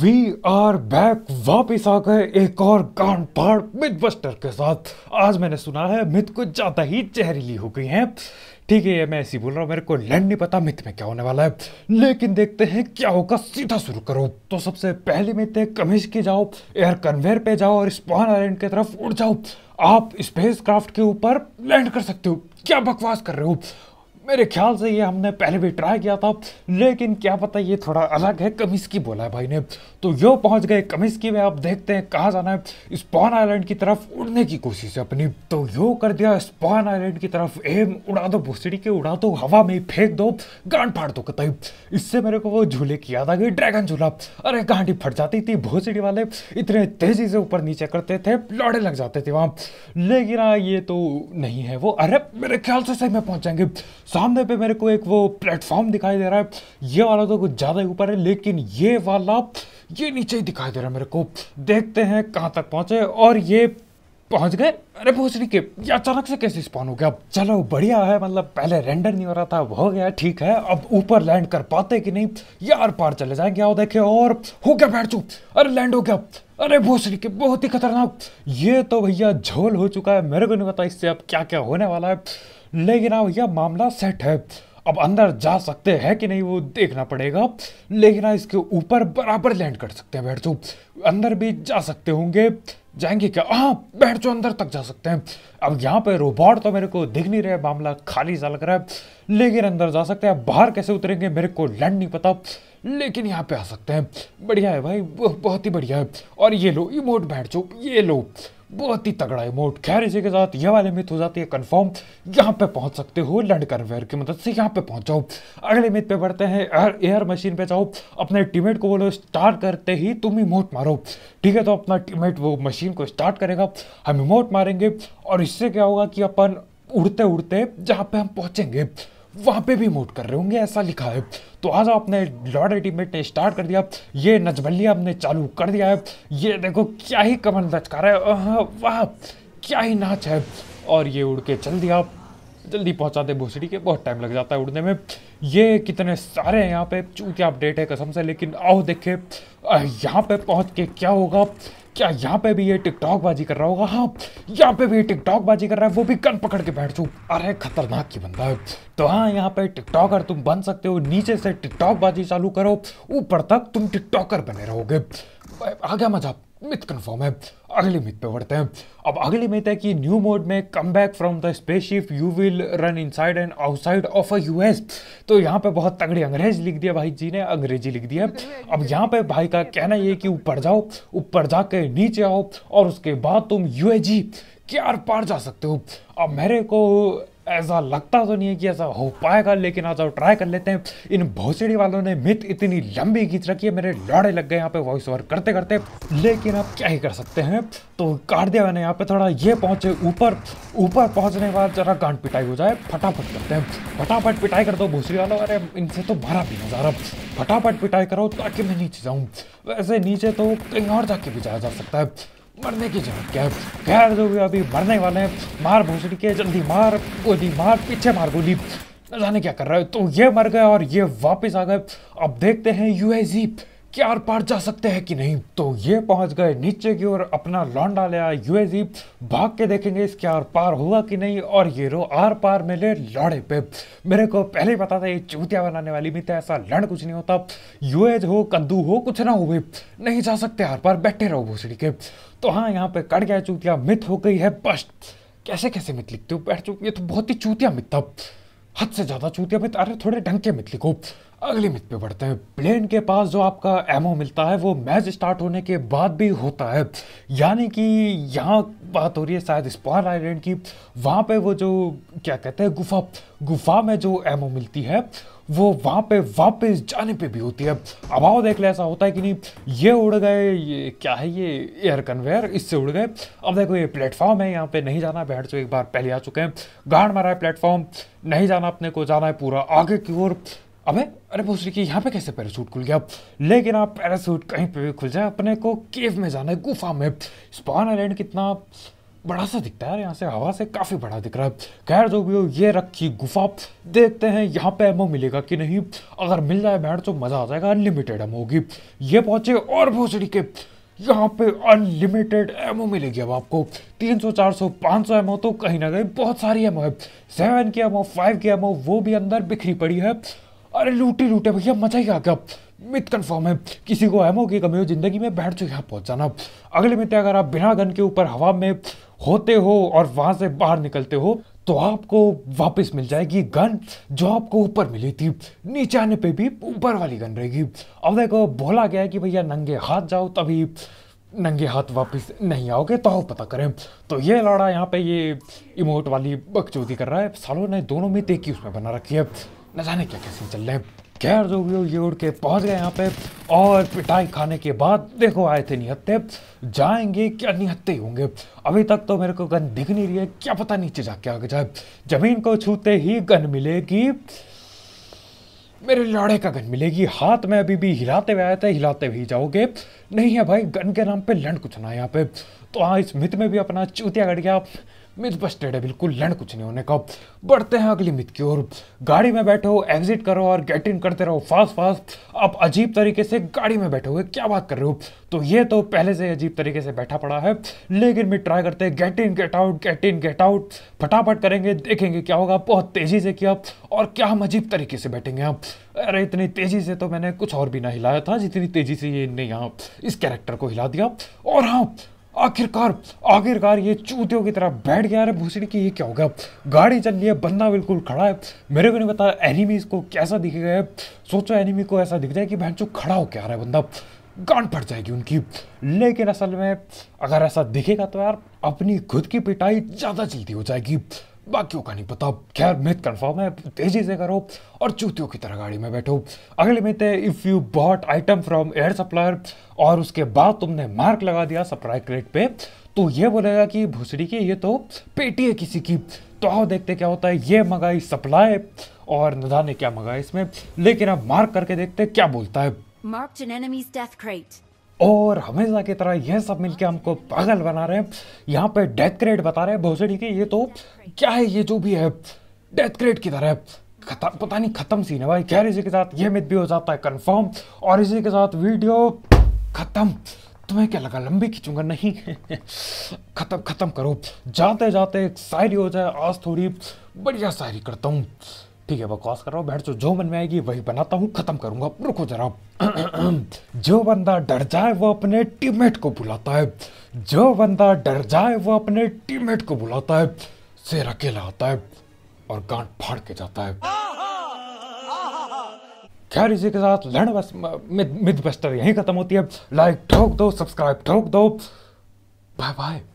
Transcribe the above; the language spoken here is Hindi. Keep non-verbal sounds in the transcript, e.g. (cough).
वी आर बैक वापिस आ गए एक और कान पार्ट मिथ बस्टर के साथ आज मैंने सुना है मिथ कुछ ज़्यादा ही जहरीली हो गई है ठीक है मैं ऐसी बोल रहा हूँ मेरे को लैंड नहीं पता मिथ में क्या होने वाला है लेकिन देखते हैं क्या होगा सीधा शुरू करो तो सबसे पहले मिथ है कमिश के जाओ एयर कन्वेयर पे जाओ और स्पॉन आइलैंड की तरफ उड़ जाओ आप स्पेस क्राफ्ट के ऊपर लैंड कर सकते हो क्या बकवास कर रहे हो मेरे ख्याल से ये हमने पहले भी ट्राई किया था लेकिन क्या पता ये थोड़ा अलग है कमिस की बोला है भाई ने तो यो पहुंच गए कमिस की में आप देखते हैं कहाँ जाना है स्पॉन आइलैंड की तरफ उड़ने की कोशिश है अपनी तो यो कर दिया स्पॉन आइलैंड की तरफ एम उड़ा दो भूसड़ी के उड़ा दो हवा में फेंक दो गांड फाड़ दो कतई इससे मेरे को वो झूले की याद आ गई ड्रैगन झूला अरे गांडी फट जाती थी भूसड़ी वाले इतने तेजी से ऊपर नीचे करते थे लौड़े लग जाते थे वहाँ लेकिन हाँ, ये तो नहीं है वो अरे मेरे ख्याल से सही में पहुँच जाएंगे सामने पे मेरे को एक वो प्लेटफॉर्म दिखाई दे रहा है ये वाला तो कुछ ज़्यादा ही ऊपर है लेकिन ये वाला ये नीचे ही दिखाई दे रहा है मेरे को देखते हैं कहाँ तक पहुँचे और ये पहुंच गए अरे पहुंचने के अचानक से कैसे स्पॉन हो गया चलो बढ़िया है मतलब पहले रेंडर नहीं हो रहा था हो गया ठीक है अब ऊपर लैंड कर पाते कि नहीं यार पार चले जाएंगे आओ देखे और हो गया बैठ चुप अरे लैंड हो गया अरे भोसरी के बहुत ही खतरनाक ये तो भैया झोल हो चुका है मेरे को नहीं पता इससे अब क्या क्या होने वाला है लेकिन अब यह मामला सेट है अब अंदर जा सकते हैं कि नहीं वो देखना पड़ेगा लेकिन आप इसके ऊपर बराबर लैंड कर सकते हैं बैठ जो अंदर भी जा सकते होंगे जाएंगे क्या हाँ बैठ जो अंदर तक जा सकते हैं अब यहाँ पे रोबोट तो मेरे को दिख नहीं रहा है मामला खाली सा लग रहा है लेकिन अंदर जा सकते हैं बाहर कैसे उतरेंगे मेरे को लैंड नहीं पता लेकिन यहाँ पे आ सकते हैं बढ़िया है भाई बहुत ही बढ़िया है और ये लो इमोट बैठ जाओ ये लो बहुत ही तगड़ा इमोट खैर इसी के साथ ये वाले मिथ हो जाती है कंफर्म यहाँ पे पहुँच सकते हो लैंड कन्वेयर की मदद से यहाँ पे पहुँच जाओ अगले मिथ पे बढ़ते हैं एयर एयर मशीन पे जाओ अपने टीमेट को बोलो स्टार्ट करते ही तुम इमोट मारो ठीक है तो अपना टीमेट वो मशीन को स्टार्ट करेगा हम इमोट मारेंगे और इससे क्या होगा कि अपन उड़ते उड़ते जहाँ पे हम पहुँचेंगे वहाँ पे भी मोट कर रहे होंगे ऐसा लिखा है तो आज आपने लॉर्ड एटीमेट ने स्टार्ट कर दिया ये नजबल्ली आपने चालू कर दिया है ये देखो क्या ही कमल लचका रहा है वाह क्या ही नाच है और ये उड़ के चल दिया जल्दी पहुँचा दे भोसड़ी के बहुत टाइम लग जाता है उड़ने में ये कितने सारे हैं यहाँ पे चूँकि अपडेट है कसम से लेकिन आओ देखे यहाँ पे पहुँच के क्या होगा क्या यहाँ पे भी ये टिकटॉक बाजी कर रहा होगा हाँ यहाँ पे भी ये टिकटॉक बाजी कर रहा है वो भी गन पकड़ के बैठ चू अरे खतरनाक की बंदा है तो हाँ यहाँ पे टिकटॉकर तुम बन सकते हो नीचे से टिकटॉक बाजी चालू करो ऊपर तक तुम टिकटॉकर बने रहोगे आ गया मजा मिथ कन्फर्म है अगली मिथ पे बढ़ते हैं अब अगली मिथ है कि न्यू मोड में come back from the spaceship you will run inside and outside of a US तो यहाँ पे बहुत तगड़ी अंग्रेज लिख दिया भाई जी ने अंग्रेजी लिख दिया अब यहाँ पे भाई का कहना ये कि ऊपर जाओ ऊपर कर नीचे आओ और उसके बाद तुम यूएजी के आर पार जा सकते हो अब मेरे को ऐसा लगता तो नहीं है कि ऐसा हो पाएगा लेकिन आज आप ट्राई कर लेते हैं इन भोसड़ी वालों ने मित इतनी लंबी खींच रखी है मेरे लौड़े लग गए यहाँ पे वॉइस ओवर करते करते लेकिन आप क्या ही कर सकते हैं तो काट दिया मैंने यहाँ पे थोड़ा ये पहुँचे ऊपर ऊपर पहुँचने के बाद जरा गांड पिटाई हो जाए फटाफट करते हैं फटाफट पिटाई कर दो भोसड़ी वालों अरे इनसे तो भरा भी नज़ारा फटाफट पिटाई करो ताकि मैं नीचे जाऊँ वैसे नीचे तो कहीं और जाके भी जाया जा सकता है मरने की जगह क्या है खैर जो भी अभी मरने वाले हैं मार भूसड़ी के जल्दी मार गोली मार पीछे मार गोली न जाने क्या कर रहा है तो ये मर गए और ये वापस आ गए अब देखते हैं यूएसजी के आर पार जा सकते हैं कि नहीं तो ये पहुंच गए नीचे की ओर अपना लौंडा ले आया यूएजी भाग के देखेंगे इसके आर पार हुआ कि नहीं और ये रो आर पार मिले लौड़े पे मेरे को पहले ही पता था ये चूतिया बनाने वाली भी तो ऐसा लड़ कुछ नहीं होता यूएज हो कद्दू हो कुछ ना हो नहीं जा सकते आर पार बैठे रहो भूसड़ी के तो हाँ यहाँ पे कट गया चूतिया मिथ हो गई है बस कैसे कैसे मिथ लिखते हो बैठ चुप ये तो बहुत ही चूतिया मित था हद से ज़्यादा चूतिया मित अरे थोड़े ढंग के मित लिखो अगली मिथ पे बढ़ते हैं प्लेन के पास जो आपका एमओ मिलता है वो मैच स्टार्ट होने के बाद भी होता है यानी कि यहाँ बात हो रही है शायद स्पॉन आइलैंड की वहाँ पे वो जो क्या कहते हैं गुफा गुफा में जो एमओ मिलती है वो वहाँ पे वापस जाने पे भी होती है अब आओ देख ले ऐसा होता है कि नहीं ये उड़ गए ये क्या है ये एयर कन्वेयर इससे उड़ गए अब देखो ये प्लेटफॉर्म है यहाँ पे नहीं जाना बैठ जो एक बार पहले आ चुके हैं गाड़ मारा है प्लेटफॉर्म नहीं जाना अपने को जाना है पूरा आगे की ओर अबे अरे पूछ रही कि यहाँ पे कैसे पैरासूट खुल गया लेकिन आप पैरासूट कहीं पे भी खुल जाए अपने को केव में जाना है गुफा में स्पान आइलैंड कितना बड़ा सा दिखता है यहाँ से हवा से काफ़ी बड़ा दिख रहा है खैर जो भी हो ये रखी गुफा देखते हैं यहाँ पे एमओ मिलेगा कि नहीं अगर मिल जाए बैठ तो मज़ा आ जाएगा अनलिमिटेड एमओ होगी ये पहुंचे और भोसड़ी के यहाँ पे अनलिमिटेड एमओ मिलेगी अब आपको 300, 400, 500 एमओ तो कहीं ना कहीं बहुत सारी एमओ है सेवन की एमओ फाइव की एमओ वो भी अंदर बिखरी पड़ी है अरे लूटे लूटे भैया मजा ही आ गया मिथ कन्फर्म है किसी को एमओ की कमी हो जिंदगी में बैठ चुके आप पहुंच जाना अगले मित्र अगर आप बिना गन के ऊपर हवा में होते हो और वहां से बाहर निकलते हो तो आपको वापस मिल जाएगी गन जो आपको ऊपर मिली थी नीचे आने पे भी ऊपर वाली गन रहेगी अब देखो बोला गया है कि भैया नंगे हाथ जाओ तभी नंगे हाथ वापस नहीं आओगे तो आओ पता करें तो ये लड़ा यहाँ पे ये इमोट वाली बकचोदी कर रहा है सालों ने दोनों में एक उसमें बना रखी है न जाने क्या कैसे चल रहे खैर जो जोगियों ये उड़ के पहुंच गए यहाँ पे और पिटाई खाने के बाद देखो आए थे निहत्ते जाएंगे क्या निहत्ते होंगे अभी तक तो मेरे को गन दिख नहीं रही है क्या पता नीचे जाके आगे जाए जमीन को छूते ही गन मिलेगी मेरे लड़े का गन मिलेगी हाथ में अभी भी हिलाते हुए आए थे हिलाते भी जाओगे नहीं है भाई गन के नाम पे लंड कुछ ना यहाँ पे तो हाँ इस मित में भी अपना चूतिया गढ़ गया मिथ बस्टेड है बिल्कुल लड़ कुछ नहीं होने का बढ़ते हैं अगली मिथ की ओर गाड़ी में बैठो एग्जिट करो और गेट इन करते रहो फास्ट फास्ट आप अजीब तरीके से गाड़ी में बैठे हुए क्या बात कर रहे हो तो ये तो पहले से अजीब तरीके से बैठा पड़ा है लेकिन मैं ट्राई करते हैं get in get out get in get out फटाफट करेंगे देखेंगे क्या होगा बहुत तेज़ी से किया और क्या हम अजीब तरीके से बैठेंगे आप अरे इतनी तेज़ी से तो मैंने कुछ और भी ना हिलाया था जितनी तेज़ी से ये ने यहाँ इस कैरेक्टर को हिला दिया और हाँ आखिरकार आखिरकार ये चूतियों की तरह बैठ गया अरे भूसड़ी की ये क्या हो गया गाड़ी चल रही है बंदा बिल्कुल खड़ा है मेरे को नहीं पता एनिमी इसको कैसा दिखेगा है सोचो एनिमी को ऐसा दिख जाए कि बहन खड़ा हो क्या रहा है बंदा गांड फट जाएगी उनकी लेकिन असल में अगर ऐसा दिखेगा तो यार अपनी खुद की पिटाई ज़्यादा जल्दी हो जाएगी बाकियों का नहीं पता खैर मिथ कंफर्म है तेजी से करो और चूतियों की तरह गाड़ी में बैठो अगले मिथ है if you bought item from air supplier और उसके बाद तुमने मार्क लगा दिया सप्लाई क्रेट पे तो ये बोलेगा कि भूसड़ी की ये तो पेटी है किसी की तो आओ देखते क्या होता है ये मंगाई सप्लाई और नदा ने क्या मंगाई इसमें लेकिन अब मार्क करके देखते क्या बोलता है Marked an enemy's death crate. और हमेशा की तरह यह सब मिलके हमको पागल बना रहे हैं यहाँ पे डेथ क्रेड बता रहे हैं भोसड़ी के ये तो क्या है ये जो भी है डेथ क्रेड की तरह खत्म पता नहीं खत्म सीन है भाई खैर इसी के साथ ये मित भी हो जाता है कंफर्म और इसी के साथ वीडियो खत्म तुम्हें क्या लगा लंबी खींचूंगा नहीं (laughs) खत्म खत्म करो जाते जाते एक शायरी हो जाए आज थोड़ी बढ़िया शायरी करता हूँ ठीक है कॉस कर रहा हूँ बैठ जो जो मन में आएगी वही बनाता हूँ खत्म करूंगा रुको जरा (clears throat) जो बंदा डर जाए वो अपने टीममेट को बुलाता है जो बंदा डर जाए वो अपने टीममेट को बुलाता है शेर अकेला आता है और गांठ फाड़ के जाता है खैर इसी के साथ लैंड बस मिड बस्टर यहीं खत्म होती है लाइक ठोक दो सब्सक्राइब ठोक दो बाय बाय